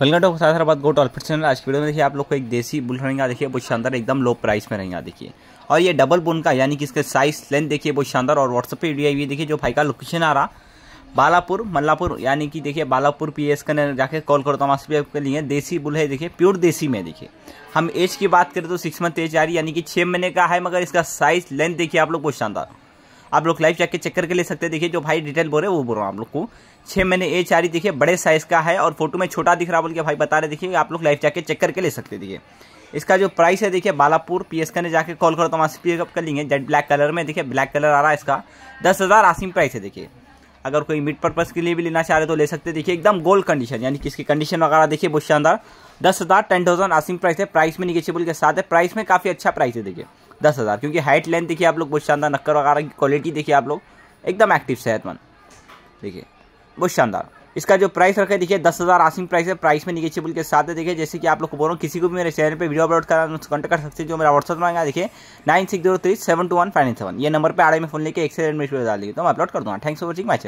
welcome to सासराबाद गोट और फिर channel आज की वीडियो में देखिए आप लोग को एक देसी बुल रहेगा देखिए बहुत शानदार एकदम लो प्राइस में रहेंगे देखिए और ये डबल बुन का यानी कि इसके साइज लेंथ देखिए बहुत शानदार और व्हाट्सअप पे वीडियो आई देखिए जो भाई का लोकेशन आ रहा बालापुर मल्लापुर यानी कि देखिए बालापुर पी एस का जाके कॉल हूँ तो भी आपके लिए देसी बुल है देखिए प्योर देसी में देखिए हम एज की बात करें तो सिक्स मंथ एज आ रही यानी कि छः महीने का है मगर इसका साइज लेंथ देखिए आप लोग बहुत शानदार आप लोग लाइव जाके चेक करके ले सकते हैं देखिए जो भाई डिटेल बोल रहे हैं वो बोल रहा हूँ आप लोग को छः महीने एज आ रही देखिए बड़े साइज़ का है और फोटो में छोटा दिख रहा बोल के भाई बता रहे देखिए आप लोग लाइव जाके चेक करके ले सकते देखिए इसका जो प्राइस है देखिए बालापुर पी एस का जाके कॉल करो तो वहाँ से पिकअप कर लेंगे जेड ब्लैक कलर में देखिए ब्लैक कलर आ रहा है इसका दस हज़ार आसिम प्राइस है देखिए अगर कोई मिड पर्पज़ के लिए भी लेना चाह रहे तो ले सकते देखिए एकदम गोल्ड कंडीशन यानी कि इसकी कंडीशन वगैरह देखिए बहुत शानदार दस हज़ार टेन थाउजेंड आसिम प्राइस है प्राइस में बोल के साथ है प्राइस में काफ़ी अच्छा प्राइस है देखिए दस हज़ार क्योंकि हाइट लेंथ देखिए आप लोग बहुत शानदार नक्कर वगैरह की क्वालिटी देखिए आप लोग एकदम एक्टिव सेहतमंद देखिए बहुत शानदार इसका जो प्राइस रखा है देखिए दस हज़ार आसिंग प्राइस है प्राइस में निगेशियबल के साथ है देखिए जैसे कि आप लोग को बोल रहा हूँ किसी को भी मेरे चैनल पे वीडियो अपलोड करा कॉन्टेक्ट कर सकते हैं जो मेरा व्हाट्सअप मांगा देखिए nine six zero three seven two one five seven ये नंबर पर आड़े में फोन लेके एक से डेढ़ मिनट डाल देगी तो मैं अपलोड कर दूँगा थैंक्स फॉर वॉचिंग मैच